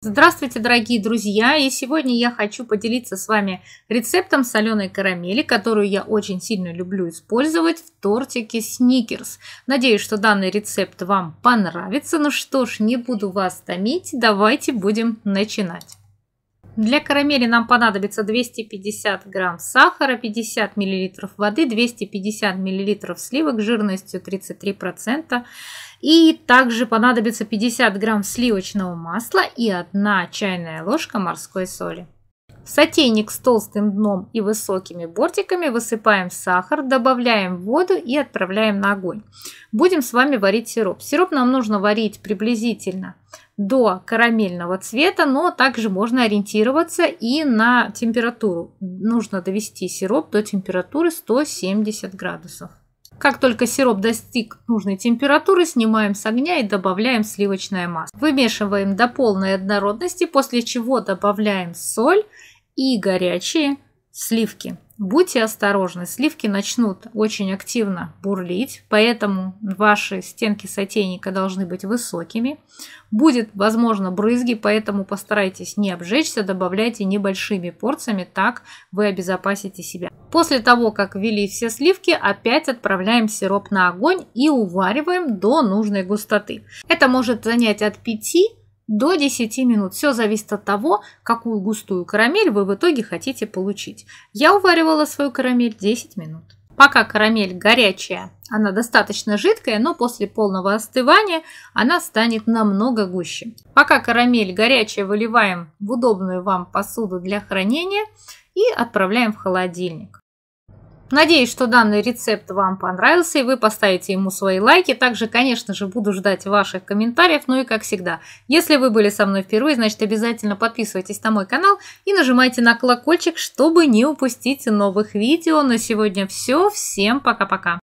Здравствуйте, дорогие друзья! И сегодня я хочу поделиться с вами рецептом соленой карамели, которую я очень сильно люблю использовать в тортике Сникерс. Надеюсь, что данный рецепт вам понравится. Ну что ж, не буду вас томить, давайте будем начинать. Для карамели нам понадобится 250 грамм сахара, 50 миллилитров воды, 250 миллилитров сливок жирностью 33%. И также понадобится 50 грамм сливочного масла и 1 чайная ложка морской соли. В сотейник с толстым дном и высокими бортиками высыпаем сахар, добавляем воду и отправляем на огонь. Будем с вами варить сироп. Сироп нам нужно варить приблизительно до карамельного цвета, но также можно ориентироваться и на температуру. Нужно довести сироп до температуры 170 градусов. Как только сироп достиг нужной температуры, снимаем с огня и добавляем сливочное масло. Вымешиваем до полной однородности, после чего добавляем соль и горячие сливки. Будьте осторожны, сливки начнут очень активно бурлить, поэтому ваши стенки сотейника должны быть высокими. Будет, возможно, брызги, поэтому постарайтесь не обжечься, добавляйте небольшими порциями, так вы обезопасите себя. После того, как ввели все сливки, опять отправляем сироп на огонь и увариваем до нужной густоты. Это может занять от 5 до 10 минут. Все зависит от того, какую густую карамель вы в итоге хотите получить. Я уваривала свою карамель 10 минут. Пока карамель горячая, она достаточно жидкая, но после полного остывания она станет намного гуще. Пока карамель горячая, выливаем в удобную вам посуду для хранения и отправляем в холодильник. Надеюсь, что данный рецепт вам понравился и вы поставите ему свои лайки. Также, конечно же, буду ждать ваших комментариев. Ну и как всегда, если вы были со мной впервые, значит обязательно подписывайтесь на мой канал и нажимайте на колокольчик, чтобы не упустить новых видео. На сегодня все. Всем пока-пока.